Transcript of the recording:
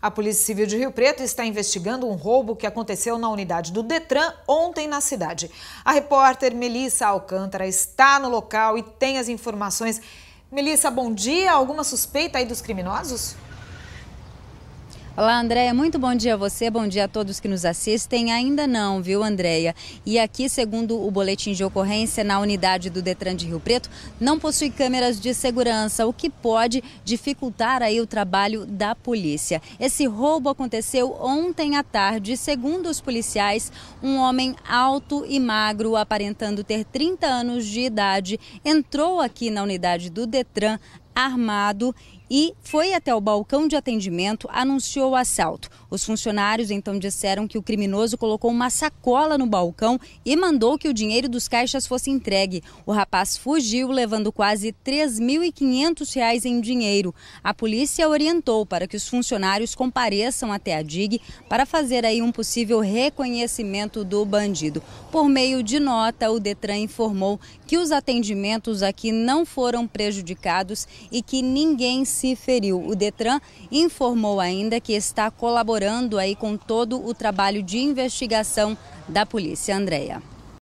A Polícia Civil de Rio Preto está investigando um roubo que aconteceu na unidade do Detran ontem na cidade. A repórter Melissa Alcântara está no local e tem as informações. Melissa, bom dia. Alguma suspeita aí dos criminosos? Olá, Andréia, muito bom dia a você, bom dia a todos que nos assistem. Ainda não, viu, Andréia? E aqui, segundo o boletim de ocorrência, na unidade do Detran de Rio Preto, não possui câmeras de segurança, o que pode dificultar aí o trabalho da polícia. Esse roubo aconteceu ontem à tarde, segundo os policiais, um homem alto e magro, aparentando ter 30 anos de idade, entrou aqui na unidade do Detran armado e foi até o balcão de atendimento, anunciou o assalto. Os funcionários então disseram que o criminoso colocou uma sacola no balcão e mandou que o dinheiro dos caixas fosse entregue. O rapaz fugiu, levando quase R$ 3.500 em dinheiro. A polícia orientou para que os funcionários compareçam até a DIG para fazer aí um possível reconhecimento do bandido. Por meio de nota, o Detran informou que os atendimentos aqui não foram prejudicados e que ninguém se feriu. O Detran informou ainda que está colaborando aí com todo o trabalho de investigação da polícia, Andréia.